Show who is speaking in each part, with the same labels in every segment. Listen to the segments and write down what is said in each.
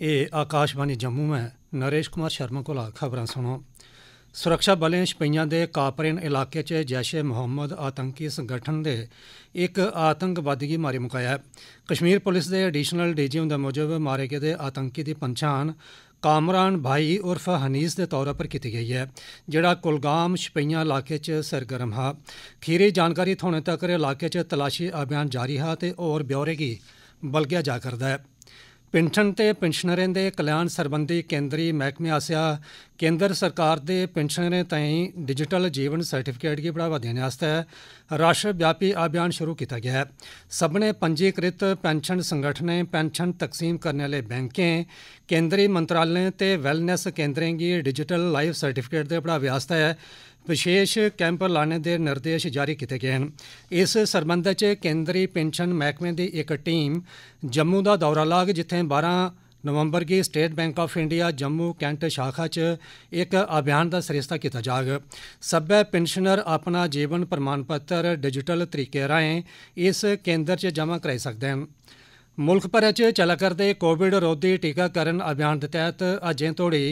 Speaker 1: ਇਹ ਆਕਾਸ਼ਵਾਣੀ ਜੰਮੂ ਮੈਂ ਨਰੇਸ਼ ਕੁਮਾਰ ਸ਼ਰਮਾ ਕੋਲ ਖਬਰਾਂ ਸੁਣੋ ਸੁਰੱਖਿਆ ਬਲਾਂ ਸ਼ਪਈਆਂ ਦੇ ਕਾਪਰੇਨ ਇਲਾਕੇ 'ਚ ਜੈਸ਼ੇ ਮੁਹੰਮਦ ਆਤੰਕੀ ਸੰਗਠਨ ਦੇ ਇੱਕ ਆਤੰਕਵਾਦੀ ਮਾਰੇ ਮੁਕਾਇਆ ਕਸ਼ਮੀਰ ਪੁਲਿਸ ਦੇ ਐਡੀਸ਼ਨਲ ਡੀਜੀ ਦੇ ਮੁਜਬ ਮਾਰੇ ਗਏ ਦੇ ਆਤੰਕੀ ਦੀ ਪਛਾਣ ਕਾਮਰਾਨ ਭਾਈ ਉਰਫ ਹਨੀਸ ਦੇ ਤੌਰ 'ਤੇ ਕੀਤੀ ਗਈ ਹੈ ਜਿਹੜਾ ਕੁਲਗਾਮ ਸ਼ਪਈਆਂ ਇਲਾਕੇ 'ਚ ਸਰਗਰਮ ਹਾ ਖੀਰੇ ਜਾਣਕਾਰੀ ਥੋਣੇ ਤੱਕ ਇਲਾਕੇ 'ਚ ਤਲਾਸ਼ੀ ਅਭਿਆਨ ਜਾਰੀ ਹਾ ਤੇ ਹੋਰ ਬਿਉਰੇ ਕੀ ਬਲਕਿਆ ਜਾ ਕਰਦਾ ਹੈ ਪੈਨਸ਼ਨ ਤੇ ਪੈਨਸ਼ਨਰਾਂ ਦੇ ਕਲਿਆਣ ਸੰਬੰਧੀ ਕੇਂਦਰੀ ਮਹਿਕਮੇ ਆਸਿਆ ਕੇਂਦਰ ਸਰਕਾਰ ਦੇ ਪੈਨਸ਼ਨਰਾਂ ਤਾਈਂ ਡਿਜੀਟਲ ਜੀਵਨ ਸਰਟੀਫਿਕੇਟ ਬੜਾ ਵਧਿਆ ਦੇਣ ਹੈ ਰਾਸ਼ਟਰ ਵਿਆਪੀ ਅਭਿਆਨ ਸ਼ੁਰੂ ਕੀਤਾ ਗਿਆ ਹੈ ਸਭਨੇ ਪੰਜੀਕ੍ਰਿਤ ਪੈਨਸ਼ਨ ਸੰਗਠਨਾਂ ਪੈਨਸ਼ਨ ਤਕਸੀਮ ਕਰਨ ਵਾਲੇ ਬੈਂਕਾਂ ਕੇਂਦਰੀ ਮੰਤਰਾਲੇ ਤੇ ਵੈਲਨੈਸ ਕੇਂਦਰਾਂ ਦੀ ਡਿਜੀਟਲ ਲਾਈਫ ਸਰਟੀਫਿਕੇਟ ਦੇ ਬੜਾਵੇ ਹੈ ਵਿਸ਼ੇਸ਼ ਕੈਂਪ ਲਾਣੇ ਦੇ ਨਿਰਦੇਸ਼ ਜਾਰੀ ਕੀਤੇ ਗਏ ਹਨ ਇਸ ਸਰਬੰਧ ਚ ਕੇਂਦਰੀ ਪੈਨਸ਼ਨ ਮਹਿਕਮੇ ਦੀ ਇੱਕ ਟੀਮ ਜੰਮੂ ਦਾ ਦੌਰਾ ਲਾਗ ਜਿੱਥੇ 12 ਨਵੰਬਰ ਕੀ state bank of India Jammu cantt ਸ਼ਾਖਾ 'ਚ ਇੱਕ ਅਭਿਆਨ ਦਾ ਸਿਰਸਤਾ ਕੀਤਾ ਜਾਗ ਸਭੇ ਪੈਨਸ਼ਨਰ ਆਪਣਾ ਜੀਵਨ ਪ੍ਰਮਾਣ ਪੱਤਰ ਡਿਜੀਟਲ ਤਰੀਕੇ ਰਾਹੀਂ ਇਸ ਕੇਂਦਰ 'ਚ ਜਮ੍ਹਾਂ ਕਰਾਈ ਸਕਦੇ ਹਨ ਮੁਲਕ ਭਰ ਚ ਚੱਲਾ ਕਰਦੇ ਕੋਵਿਡ ਰੋਧੀ ਟੀਕਾਕਰਨ ਅਭਿਆਨ ਦੇ ਤਹਿਤ ਅਜੇ ਤੋੜੀ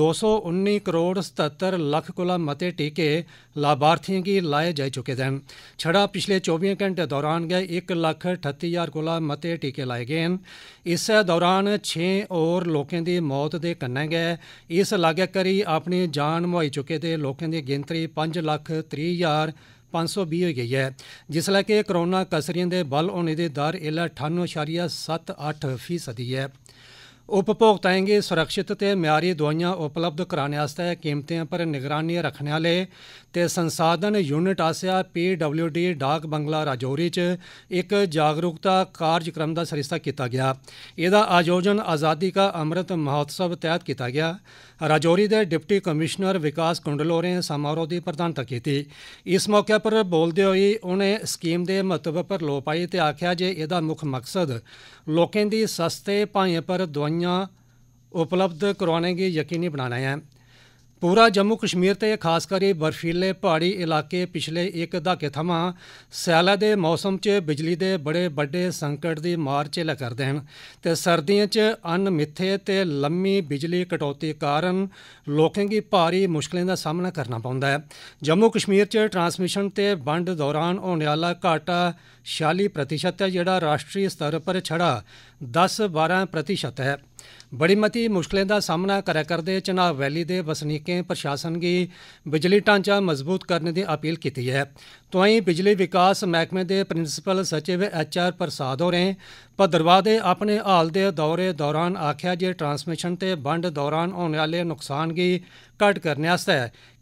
Speaker 1: 219 ਕਰੋੜ 77 ਲੱਖ ਕੋਲਾ ਮਤੇ ਟੀਕੇ ਲਾਭਾਰਥੀਆਂ ਕੀ ਲਾਏ ਜਾ ਚੁੱਕੇ ਹਨ ਛੜਾ ਪਿਛਲੇ 24 ਘੰਟੇ ਦੌਰਾਨ ਗਏ 1 ਲੱਖ 38000 ਕੋਲਾ ਮਤੇ ਟੀਕੇ ਲਾਏ ਗਏ ਹਨ ਇਸ ਦੌਰਾਨ 6 ਹੋਰ ਲੋਕਾਂ ਦੀ ਮੌਤ ਦੇ ਕੰਨੇ ਗਏ ਇਸ ਲਾਗੇ ਕਰੀ ਆਪਣੀ ਜਾਨ ਮੁਹਾਈ ਚੁੱਕੇ ਤੇ ਲੋਕਾਂ ਦੀ ਗਿਣਤੀ 5 ਲੱਖ 30000 520 ਹੋ ਗਈ ਹੈ ਜਿਸ ਲਈ ਕਿ ਕਰੋਨਾ ਕਸਰੀਆਂ ਦੇ ਬਲ ਹੋਣੇ ਦੇ ਦਰ 98.78 ਹੈ ਉਪਭੋਗਤਾਵਾਂ ਨੂੰ ਸੁਰੱਖਿਅਤ ਤੇ ਮਿਆਰੀ ਦਵਾਈਆਂ ਉਪਲਬਧ ਕਰਾਉਣ ਵਾਸਤੇ ਕੀਮਤਾਂ ਪਰ ਨਿਗਰਾਨੀ ਰੱਖਣ ਵਾਲੇ ਤੇ ਸੰਸਾਧਨ ਯੂਨਿਟ ਆਸਿਆ PWD ਡਾਕ ਬੰਗਲਾ ਰਾਜੌਰੀ 'ਚ ਇੱਕ ਜਾਗਰੂਕਤਾ ਕਾਰਜਕ੍ਰਮ ਦਾ ਸਰਿਸਤਾ ਕੀਤਾ ਗਿਆ ਇਹਦਾ ਆਯੋਜਨ ਆਜ਼ਾਦੀ ਦਾ ਅੰਮ੍ਰਿਤ ਮਹੋਤਸਵ ਤਹਿਤ ਕੀਤਾ ਗਿਆ ਰਾਜੌਰੀ ਦੇ ਡਿਪਟੀ ਕਮਿਸ਼ਨਰ ਵਿਕਾਸ ਕੁੰਡਲੋ ਨੇ ਸਮਾਰੋਹ ਦੀ ਪ੍ਰਧਾਨਤਾ ਕੀਤੀ ਇਸ ਮੌਕੇ ਪਰ ਬੋਲਦੇ ਹੋਏ ਉਹਨੇ ਸਕੀਮ ਦੇ ਮਹੱਤਵ ਪਰ ਲੋਪਾਈ ਤੇ ਆਖਿਆ ਜੇ ਇਹਦਾ ਮੁੱਖ ਮਕਸਦ ਲੋਕਾਂ ਦੀ ਸਸਤੇ ਭਾਂਏ ਪਰ ਦਵਾਈ ਦਵਾਈਆਂ ਉਪਲਬਧ ਕਰਵਾਉਣੇ ਗੇ ਯਕੀਨੀ ਬਣਾਣਾ ਹੈ ਪੂਰਾ ਜੰਮੂ ਕਸ਼ਮੀਰ ਤੇ ਖਾਸ ਕਰਕੇ ਬਰਫੀਲੇ ਪਹਾੜੀ ਇਲਾਕੇ ਪਿਛਲੇ ਇੱਕ ਦਹਾਕੇ ਥਮਾਂ ਸਿਆਲਾ ਦੇ ਮੌਸਮ 'ਚ ਬਿਜਲੀ ਦੇ ਬੜੇ ਵੱਡੇ ਸੰਕਟ ਦੀ ਮਾਰ ਝੇਲ ਕਰਦੇ ਹਨ ਤੇ ਸਰਦੀਆਂ 'ਚ ਅਨਮਿੱਥੇ ਤੇ ਲੰਮੀ ਬਿਜਲੀ ਕਟੌਤੀ ਕਾਰਨ ਲੋਕਾਂ ਦੀ ਭਾਰੀ ਮੁਸ਼ਕਲਾਂ ਦਾ ਸਾਹਮਣਾ ਕਰਨਾ ਪੈਂਦਾ ਹੈ ਜੰਮੂ ਕਸ਼ਮੀਰ 'ਚ ਟਰਾਂਸਮਿਸ਼ਨ ਤੇ ਵੰਡ ਦੌਰਾਨ ਹੋਣ ਵਾਲਾ ਘਾਟਾ 46% ਹੈ ਜਿਹੜਾ ਰਾਸ਼ਟਰੀ ਸਤਰ ਪਰ ਛੜਾ 10-12% ਹੈ ਬੜੀ ਮਤੀ ਮੁਸ਼ਕਲਾਂ ਦਾ ਸਾਹਮਣਾ ਕਰਿਆ ਕਰਦੇ ਚਨਾਬ ਵੈਲੀ ਦੇ ਵਸਨੀਕਾਂ ਪ੍ਰਸ਼ਾਸਨ ਗੀ ਬਿਜਲੀ ਢਾਂਚਾ ਮਜ਼ਬੂਤ ਕਰਨ ਦੀ ਅਪੀਲ ਕੀਤੀ ਹੈ ਤੁਹਾਈਂ ਬਿਜਲੀ ਵਿਕਾਸ ਮਹਿਕਮੇ ਦੇ ਪ੍ਰਿੰਸੀਪਲ ਸਚਿਵ ਐਚ ਆਰ ਪ੍ਰਸਾਦ ਹੋਰੇ ਭਦਰਵਾਹ ਦੇ ਆਪਣੇ ਹਾਲ ਦੇ ਦੌਰੇ ਦੌਰਾਨ ਆਖਿਆ ਜੇ ਟਰਾਂਸਮਿਸ਼ਨ ਤੇ ਬੰਡ ਦੌਰਾਨ ਹੋਣ ਵਾਲੇ ਨੁਕਸਾਨ ਦੀ ਘਟ ਕਰਨ ਵਾਸਤੇ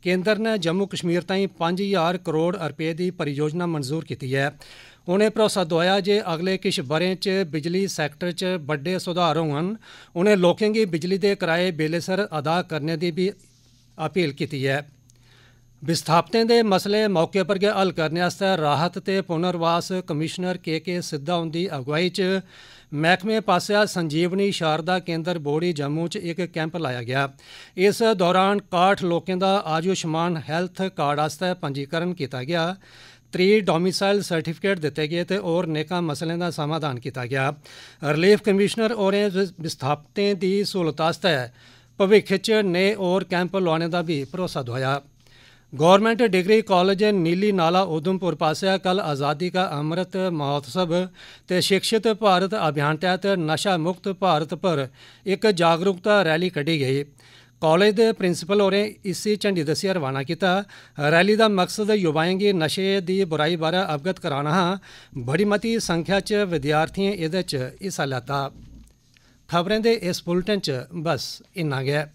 Speaker 1: ਕੇਂਦਰ ਨੇ ਜੰਮੂ ਕਸ਼ਮੀਰ ਤਾਈਂ 5000 ਕਰੋੜ ਰੁਪਏ ਦੀ ਪਰਿਯੋਜਨਾ ਮਨਜ਼ੂਰ ਕੀਤੀ ਹੈ ਉਹਨੇ ਭਰੋਸਾ ਦਵਾਇਆ ਜੇ ਅਗਲੇ ਕਿਛ ਬਰੇ 'ਚ ਬਿਜਲੀ ਸੈਕਟਰ 'ਚ ਵੱਡੇ ਸੁਧਾਰ ਹੋਣ ਉਹਨੇ ਲੋਕਾਂ ਦੀ ਬਿਜਲੀ ਦੇ ਕਿਰਾਏ ਬੇਲੇਸਰ ਅਦਾ ਕਰਨੇ ਦੀ ਵੀ ਅਪੀਲ ਕੀਤੀ ਹੈ ਵਿਸਥਾਪਤਾਂ ਦੇ ਮਸਲੇ ਮੌਕੇ ਪਰ ਗਿਆ ਹੱਲ ਕਰਨ ਵਾਸਤੇ ਰਾਹਤ ਤੇ ਪੁਨਰਵਾਸ ਕਮਿਸ਼ਨਰ ਕੇ ਕੇ ਸਿੱਧਾ ਹੁੰਦੀ ਅਗਵਾਈ ਚ ਮਹਿਕਮੇ ਪਾਸਿਆ ਸੰਜੀਵਨੀ ਸ਼ਾਰਦਾ ਕੇਂਦਰ ਬੋੜੀ ਜੰਮੂ ਚ ਇੱਕ ਕੈਂਪ ਲਾਇਆ ਗਿਆ ਇਸ ਦੌਰਾਨ 61 ਲੋਕਾਂ ਦਾ ਆਯੁਸ਼ਮਾਨ ਹੈਲਥ ਕਾਰਡ ਵਾਸਤੇ ਪੰਜੀਕਰਨ ਕੀਤਾ ਗਿਆ ਤ੍ਰੀ ਡੋਮਿਸਾਈਲ ਸਰਟੀਫਿਕੇਟ ਦਿੱਤੇ ਗਏ ਤੇ ਹੋਰ ਨੇਕਾਂ ਮਸਲਿਆਂ ਦਾ ਸਮਾਧਾਨ ਕੀਤਾ ਗਿਆ ਰਿਲੀਫ ਕਮਿਸ਼ਨਰ ਹੋਰੇ ਵਿਸਥਾਪਤਾਂ ਦੀ ਸਹੂਲਤ ਵਾਸਤੇ ਭਵਿੱਖ ਚ ਨੇ ਹੋਰ ਕੈਂਪ ਲਾਉਣ ਦਾ ਵੀ ਭਰੋਸਾ ਦਵਾਇਆ ਗਵਰਨਮੈਂਟ ਡਿਗਰੀ ਕਾਲਜ ਨੀਲੀ ਨਾਲਾ ਉਦਮਪੁਰ ਪਾਸਿਆ ਕੱਲ ਆਜ਼ਾਦੀ ਦਾ ਅੰਮ੍ਰਿਤ ਮਹੋਤਸਵ ਤੇ ਸਿੱਖਿਅਤ ਭਾਰਤ ਅਭਿਆਨ ਤਹਿਤ ਨਸ਼ਾ ਮੁਕਤ ਭਾਰਤ ਪਰ ਇੱਕ ਜਾਗਰੂਕਤਾ ਰੈਲੀ ਕੱਢੀ ਗਈ ਕਾਲਜ ਦੇ ਪ੍ਰਿੰਸੀਪਲ ਹੋਰੇ ਇਸੇ ਝੰਡੀ ਦਸਿਆ ਰਵਾਨਾ ਕੀਤਾ ਰੈਲੀ ਦਾ ਮਕਸਦ ਯੁਵਾਵਾਂ ਦੇ ਨਸ਼ੇ ਦੀ ਬੁਰਾਈ ਬਾਰੇ ਅਵਗਤ ਕਰਾਉਣਾ ਹੈ ਬੜੀ ਮਤੀ ਸੰਖਿਆ ਚ ਵਿਦਿਆਰਥੀ ਇਹਦੇ ਚ ਇਸ ਹਾਲਤਾ ਖਬਰਾਂ ਦੇ ਇਸ ਬੁਲਟਨ ਚ ਬਸ ਇੰਨਾ ਗਿਆ